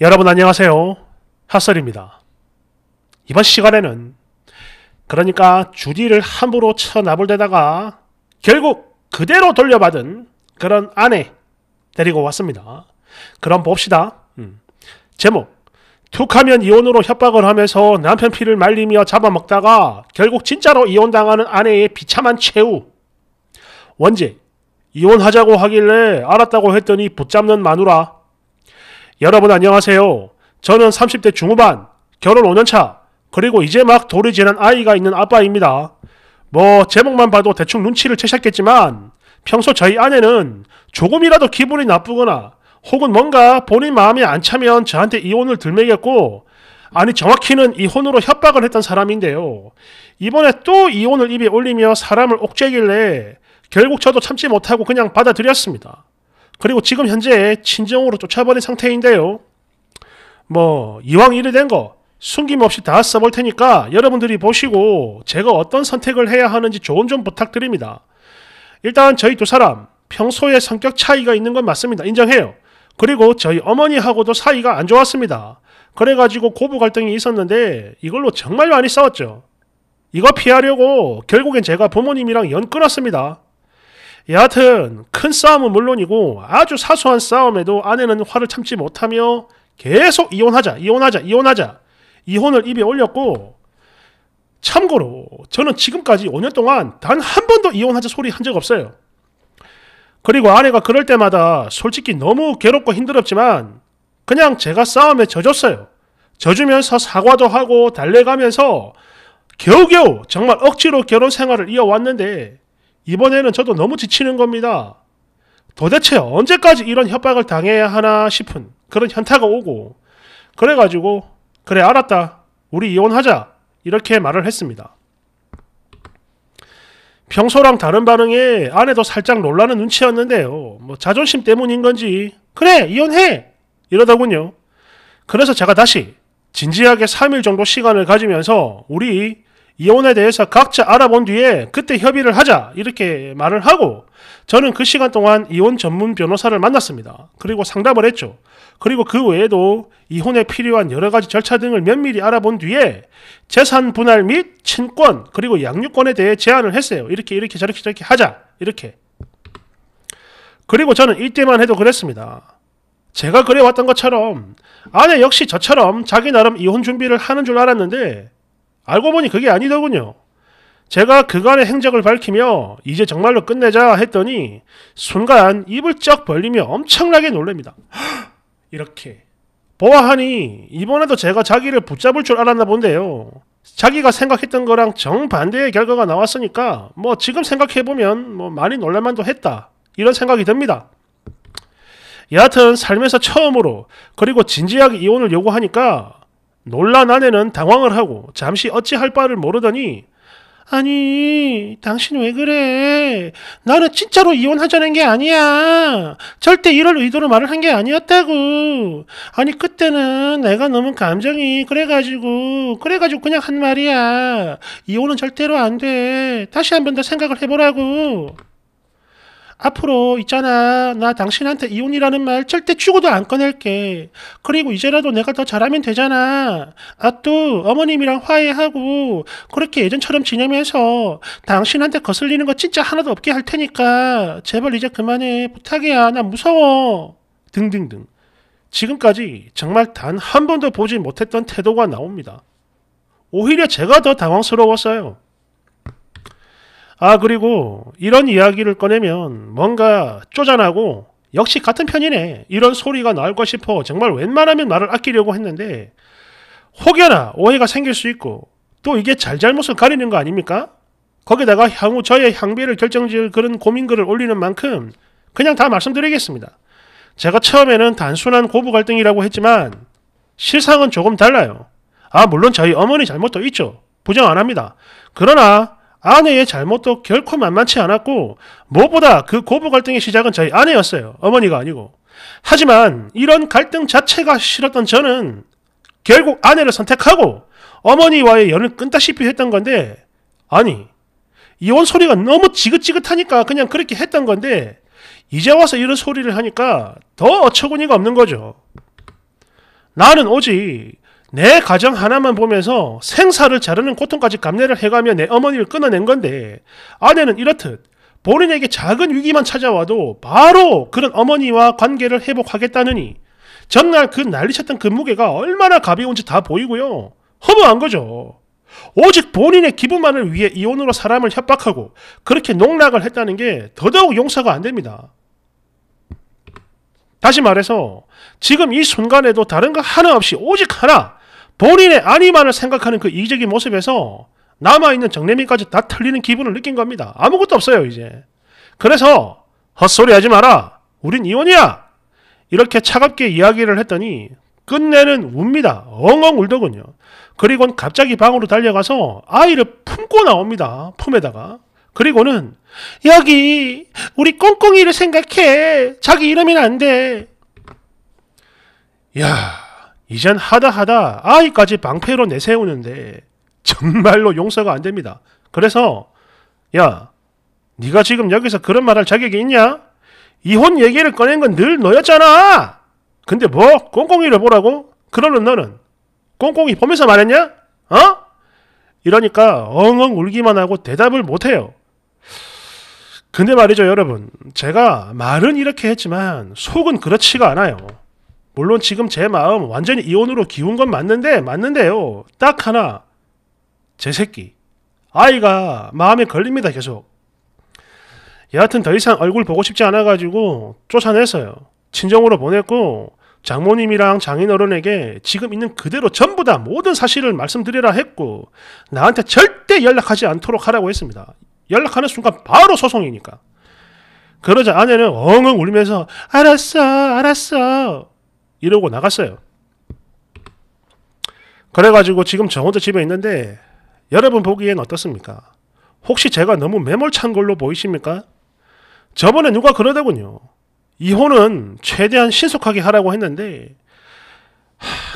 여러분 안녕하세요. 핫설입니다. 이번 시간에는 그러니까 주디를 함부로 쳐나불대다가 결국 그대로 돌려받은 그런 아내 데리고 왔습니다. 그럼 봅시다. 음. 제목 툭하면 이혼으로 협박을 하면서 남편 피를 말리며 잡아먹다가 결국 진짜로 이혼당하는 아내의 비참한 최후 원제 이혼하자고 하길래 알았다고 했더니 붙잡는 마누라 여러분 안녕하세요. 저는 30대 중후반, 결혼 5년차, 그리고 이제 막 돌이 지난 아이가 있는 아빠입니다. 뭐 제목만 봐도 대충 눈치를 채셨겠지만 평소 저희 아내는 조금이라도 기분이 나쁘거나 혹은 뭔가 본인 마음이 안 차면 저한테 이혼을 들먹였고 아니 정확히는 이혼으로 협박을 했던 사람인데요. 이번에 또 이혼을 입에 올리며 사람을 옥죄길래 결국 저도 참지 못하고 그냥 받아들였습니다. 그리고 지금 현재 친정으로 쫓아버린 상태인데요. 뭐 이왕 일이 된거 숨김없이 다 써볼 테니까 여러분들이 보시고 제가 어떤 선택을 해야 하는지 조언 좀 부탁드립니다. 일단 저희 두 사람 평소에 성격 차이가 있는 건 맞습니다. 인정해요. 그리고 저희 어머니하고도 사이가 안 좋았습니다. 그래가지고 고부 갈등이 있었는데 이걸로 정말 많이 싸웠죠. 이거 피하려고 결국엔 제가 부모님이랑 연 끊었습니다. 여하튼 큰 싸움은 물론이고 아주 사소한 싸움에도 아내는 화를 참지 못하며 계속 이혼하자, 이혼하자, 이혼하자 이혼을 입에 올렸고 참고로 저는 지금까지 5년 동안 단 한 번도 이혼하자 소리 한 적 없어요. 그리고 아내가 그럴 때마다 솔직히 너무 괴롭고 힘들었지만 그냥 제가 싸움에 져줬어요. 져주면서 사과도 하고 달래가면서 겨우겨우 정말 억지로 결혼 생활을 이어왔는데 이번에는 저도 너무 지치는 겁니다. 도대체 언제까지 이런 협박을 당해야 하나 싶은 그런 현타가 오고 그래가지고 그래 알았다 우리 이혼하자 이렇게 말을 했습니다. 평소랑 다른 반응에 아내도 살짝 놀라는 눈치였는데요. 뭐 자존심 때문인 건지 그래 이혼해 이러더군요. 그래서 제가 다시 진지하게 3일 정도 시간을 가지면서 우리 이혼에 대해서 각자 알아본 뒤에 그때 협의를 하자 이렇게 말을 하고 저는 그 시간 동안 이혼 전문 변호사를 만났습니다. 그리고 상담을 했죠. 그리고 그 외에도 이혼에 필요한 여러 가지 절차 등을 면밀히 알아본 뒤에 재산 분할 및 친권 그리고 양육권에 대해 제안을 했어요. 이렇게 이렇게 저렇게 저렇게 하자 이렇게. 그리고 저는 이때만 해도 그랬습니다. 제가 그래왔던 것처럼 아내 역시 저처럼 자기 나름 이혼 준비를 하는 줄 알았는데 알고 보니 그게 아니더군요. 제가 그간의 행적을 밝히며 이제 정말로 끝내자 했더니 순간 입을 쩍 벌리며 엄청나게 놀랍니다. 이렇게 보아하니 이번에도 제가 자기를 붙잡을 줄 알았나 본데요. 자기가 생각했던 거랑 정반대의 결과가 나왔으니까 뭐 지금 생각해보면 뭐 많이 놀랄만도 했다 이런 생각이 듭니다. 여하튼 살면서 처음으로 그리고 진지하게 이혼을 요구하니까 놀란 아내는 당황을 하고 잠시 어찌할 바를 모르더니 아니, 당신 왜 그래? 나는 진짜로 이혼하자는 게 아니야. 절대 이럴 의도로 말을 한 게 아니었다고. 아니, 그때는 내가 너무 감정이 그래가지고, 그래가지고 그냥 한 말이야. 이혼은 절대로 안 돼. 다시 한 번 더 생각을 해보라고. 앞으로 있잖아 나 당신한테 이혼이라는 말 절대 죽어도안 꺼낼게 그리고 이제라도 내가 더 잘하면 되잖아 아 또 어머님이랑 화해하고 그렇게 예전처럼 지내면서 당신한테 거슬리는 거 진짜 하나도 없게 할 테니까 제발 이제 그만해 부탁이야 나 무서워 등등등 지금까지 정말 단 한 번도 보지 못했던 태도가 나옵니다 오히려 제가 더 당황스러웠어요 아, 그리고 이런 이야기를 꺼내면 뭔가 쪼잔하고 역시 같은 편이네. 이런 소리가 나올까 싶어 정말 웬만하면 말을 아끼려고 했는데 혹여나 오해가 생길 수 있고 또 이게 잘잘못을 가리는 거 아닙니까? 거기다가 향후 저의 향비를 결정지을 그런 고민글을 올리는 만큼 그냥 다 말씀드리겠습니다. 제가 처음에는 단순한 고부 갈등이라고 했지만 실상은 조금 달라요. 아, 물론 저희 어머니 잘못도 있죠. 부정 안 합니다. 그러나 아내의 잘못도 결코 만만치 않았고 무엇보다 그 고부 갈등의 시작은 저희 아내였어요. 어머니가 아니고. 하지만 이런 갈등 자체가 싫었던 저는 결국 아내를 선택하고 어머니와의 연을 끊다시피 했던 건데 아니 이혼 소리가 너무 지긋지긋하니까 그냥 그렇게 했던 건데 이제 와서 이런 소리를 하니까 더 어처구니가 없는 거죠. 나는 오직 내 가정 하나만 보면서 생사를 자르는 고통까지 감내를 해가며 내 어머니를 끊어낸 건데 아내는 이렇듯 본인에게 작은 위기만 찾아와도 바로 그런 어머니와 관계를 회복하겠다느니 전날 그 난리쳤던 그 무게가 얼마나 가벼운지 다 보이고요. 허무한 거죠. 오직 본인의 기분만을 위해 이혼으로 사람을 협박하고 그렇게 농락을 했다는 게 더더욱 용서가 안 됩니다. 다시 말해서 지금 이 순간에도 다른 거 하나 없이 오직 하나 본인의 아니만을 생각하는 그 이기적인 모습에서 남아있는 정내미까지다 틀리는 기분을 느낀 겁니다. 아무것도 없어요, 이제. 그래서 헛소리 하지 마라. 우린 이혼이야. 이렇게 차갑게 이야기를 했더니 끝내는 웁니다. 엉엉 울더군요. 그리곤 갑자기 방으로 달려가서 아이를 품고 나옵니다. 품에다가. 그리고는 여기 우리 꽁꽁이를 생각해. 자기 이름이안 돼. 야 이젠 하다 하다 아이까지 방패로 내세우는데 정말로 용서가 안 됩니다. 그래서 야, 네가 지금 여기서 그런 말할 자격이 있냐? 이혼 얘기를 꺼낸 건 늘 너였잖아. 근데 뭐 꽁꽁이를 보라고? 그러는 너는 꽁꽁이 보면서 말했냐? 어? 이러니까 엉엉 울기만 하고 대답을 못 해요. 근데 말이죠, 여러분. 제가 말은 이렇게 했지만 속은 그렇지가 않아요. 물론 지금 제 마음 완전히 이혼으로 기운 건 맞는데 맞는데요. 딱 하나 제 새끼 아이가 마음에 걸립니다 계속. 여하튼 더 이상 얼굴 보고 싶지 않아가지고 쫓아내어요 친정으로 보냈고 장모님이랑 장인어른에게 지금 있는 그대로 전부 다 모든 사실을 말씀드리라 했고 나한테 절대 연락하지 않도록 하라고 했습니다. 연락하는 순간 바로 소송이니까. 그러자 아내는 엉엉 울면서 알았어 알았어 이러고 나갔어요. 그래가지고 지금 저 혼자 집에 있는데 여러분 보기엔 어떻습니까? 혹시 제가 너무 매몰찬 걸로 보이십니까? 저번에 누가 그러더군요. 이혼은 최대한 신속하게 하라고 했는데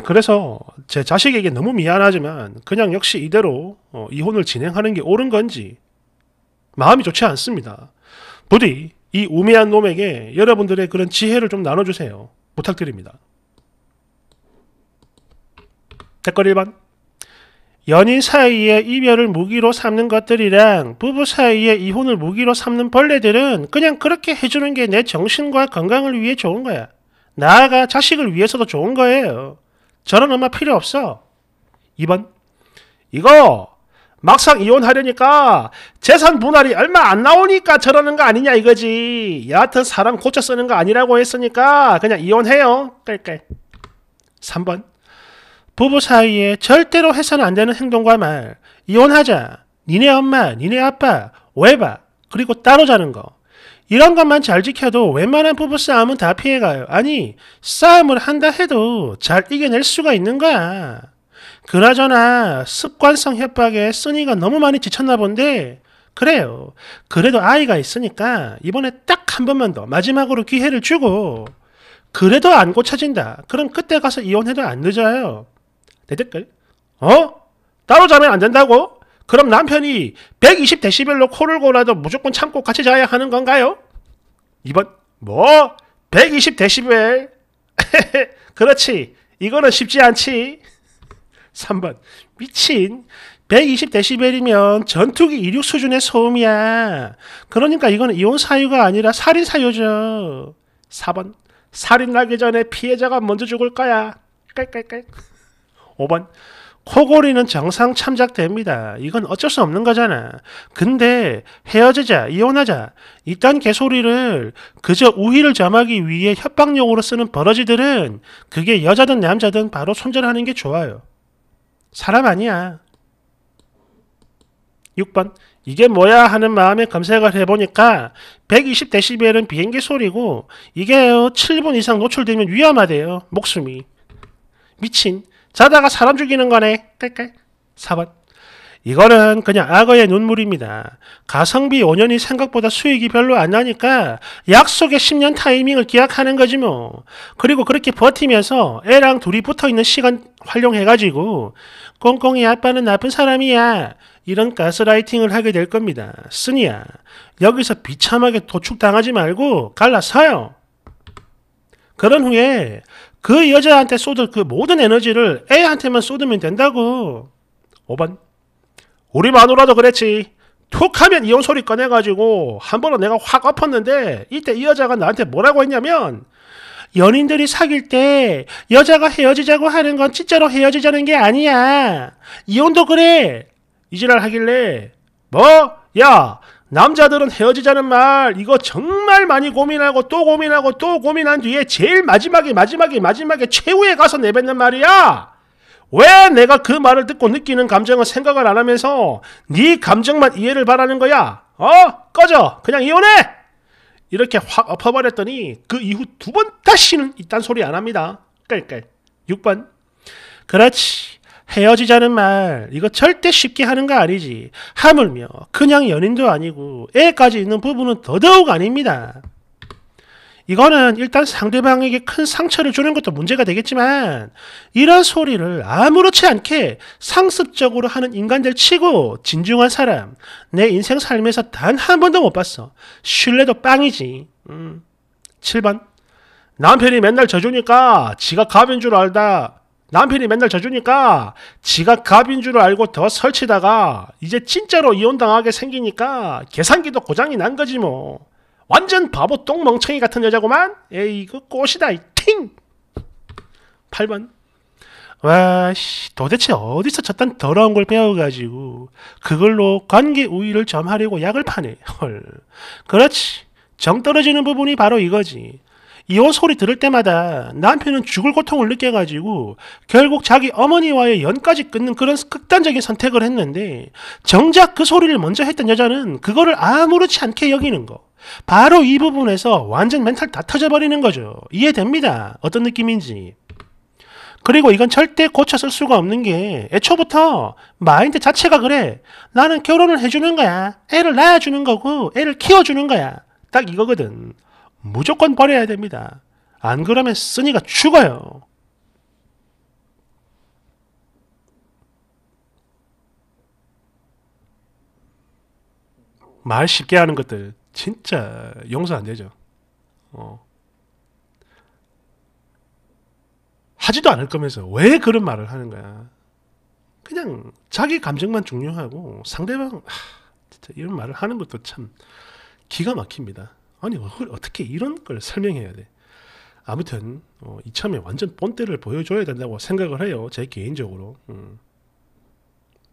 그래서 제 자식에게 너무 미안하지만 그냥 역시 이대로 어, 이혼을 진행하는 게 옳은 건지 마음이 좋지 않습니다. 부디 이 우매한 놈에게 여러분들의 그런 지혜를 좀 나눠주세요. 부탁드립니다. 댓글 1번. 연인 사이에 이별을 무기로 삼는 것들이랑 부부 사이에 이혼을 무기로 삼는 벌레들은 그냥 그렇게 해주는 게 내 정신과 건강을 위해 좋은 거야. 나아가 자식을 위해서도 좋은 거예요. 저런 엄마 필요 없어. 2번. 이거 막상 이혼하려니까 재산 분할이 얼마 안 나오니까 저러는 거 아니냐 이거지. 여하튼 사람 고쳐 쓰는 거 아니라고 했으니까 그냥 이혼해요. 깔깔. 3번. 부부 사이에 절대로 해서는 안 되는 행동과 말, 이혼하자, 니네 엄마, 니네 아빠, 왜 봐, 그리고 따로 자는 거. 이런 것만 잘 지켜도 웬만한 부부 싸움은 다 피해가요. 아니, 싸움을 한다 해도 잘 이겨낼 수가 있는 거야. 그나저나 습관성 협박에 쓰니가 너무 많이 지쳤나 본데 그래요. 그래도 아이가 있으니까 이번에 딱 한 번만 더 마지막으로 기회를 주고 그래도 안 고쳐진다. 그럼 그때 가서 이혼해도 안 늦어요. 내 댓글. 어? 따로 자면 안 된다고? 그럼 남편이 120데시벨로 코를 골아도 무조건 참고 같이 자야 하는 건가요? 2번 뭐? 120데시벨? 그렇지. 이거는 쉽지 않지. 3번 미친 120데시벨이면 전투기 이륙 수준의 소음이야. 그러니까 이건 이혼 사유가 아니라 살인 사유죠. 4번 살인 나기 전에 피해자가 먼저 죽을 거야. 깔깔깔. 5번 코골이는 정상 참작됩니다. 이건 어쩔 수 없는 거잖아. 근데 헤어지자, 이혼하자 이딴 개소리를 그저 우위를 점하기 위해 협박용으로 쓰는 버러지들은 그게 여자든 남자든 바로 손절하는 게 좋아요. 사람 아니야. 6번 이게 뭐야 하는 마음에 검색을 해보니까 120dB은 비행기 소리고 이게 7분 이상 노출되면 위험하대요. 목숨이. 미친. 자다가 사람 죽이는 거네. 4번. 이거는 그냥 악어의 눈물입니다. 가성비 5년이 생각보다 수익이 별로 안 나니까 약속의 10년 타이밍을 기약하는 거지 뭐. 그리고 그렇게 버티면서 애랑 둘이 붙어있는 시간 활용해가지고 꽁꽁이 아빠는 나쁜 사람이야. 이런 가스라이팅을 하게 될 겁니다. 쓰니야 여기서 비참하게 도축당하지 말고 갈라서요. 그런 후에 그 여자한테 쏟을 그 모든 에너지를 애한테만 쏟으면 된다고. 5번. 우리 마누라도 그랬지. 툭 하면 이혼 소리 꺼내가지고 한 번은 내가 확 엎었는데 이때 이 여자가 나한테 뭐라고 했냐면 연인들이 사귈 때 여자가 헤어지자고 하는 건 진짜로 헤어지자는 게 아니야. 이혼도 그래. 이지랄 하길래 뭐? 야 남자들은 헤어지자는 말 이거 정말 많이 고민하고 또 고민하고 또 고민한 뒤에 제일 마지막에 마지막에 마지막에 최후에 가서 내뱉는 말이야. 왜 내가 그 말을 듣고 느끼는 감정을 생각을 안 하면서 네 감정만 이해를 바라는 거야? 어? 꺼져. 그냥 이혼해. 이렇게 확 엎어버렸더니 그 이후 두 번 다시는 이딴 소리 안 합니다. 깔깔. 6번. 그렇지. 헤어지자는 말, 이거 절대 쉽게 하는 거 아니지. 하물며, 그냥 연인도 아니고, 애까지 있는 부분은 더더욱 아닙니다. 이거는 일단 상대방에게 큰 상처를 주는 것도 문제가 되겠지만, 이런 소리를 아무렇지 않게 상습적으로 하는 인간들 치고, 진중한 사람, 내 인생 삶에서 단 한 번도 못 봤어. 신뢰도 빵이지. 음. 7번. 남편이 맨날 져주니까 지가 가면 줄 알다. 남편이 맨날 져주니까 지가 갑인 줄 알고 더 설치다가 이제 진짜로 이혼당하게 생기니까 계산기도 고장이 난 거지 뭐. 완전 바보 똥멍청이 같은 여자구만? 에이 이거 꽃이다 팅! 8번 와씨 도대체 어디서 저딴 더러운 걸 배워가지고 그걸로 관계 우위를 점하려고 약을 파네 헐 그렇지 정 떨어지는 부분이 바로 이거지 이 소리 들을 때마다 남편은 죽을 고통을 느껴가지고 결국 자기 어머니와의 연까지 끊는 그런 극단적인 선택을 했는데 정작 그 소리를 먼저 했던 여자는 그거를 아무렇지 않게 여기는 거. 바로 이 부분에서 완전 멘탈 다 터져버리는 거죠. 이해됩니다. 어떤 느낌인지. 그리고 이건 절대 고쳐 쓸 수가 없는 게 애초부터 마인드 자체가 그래. 나는 결혼을 해주는 거야. 애를 낳아주는 거고 애를 키워주는 거야. 딱 이거거든. 무조건 버려야 됩니다. 안 그러면 쓰니가 죽어요. 말 쉽게 하는 것들 진짜 용서 안 되죠. 어. 하지도 않을 거면서 왜 그런 말을 하는 거야? 그냥 자기 감정만 중요하고 상대방 하, 이런 말을 하는 것도 참 기가 막힙니다. 아니 어떻게 이런 걸 설명해야 돼? 아무튼 어, 이참에 완전 본때를 보여줘야 된다고 생각을 해요. 제 개인적으로 음.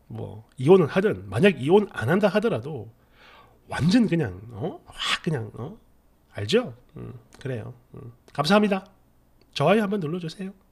뭐 이혼을 하든 만약 이혼 안 한다 하더라도 완전 그냥 어? 확 그냥 어? 알죠? 음, 그래요. 음. 감사합니다. 좋아요 한번 눌러주세요.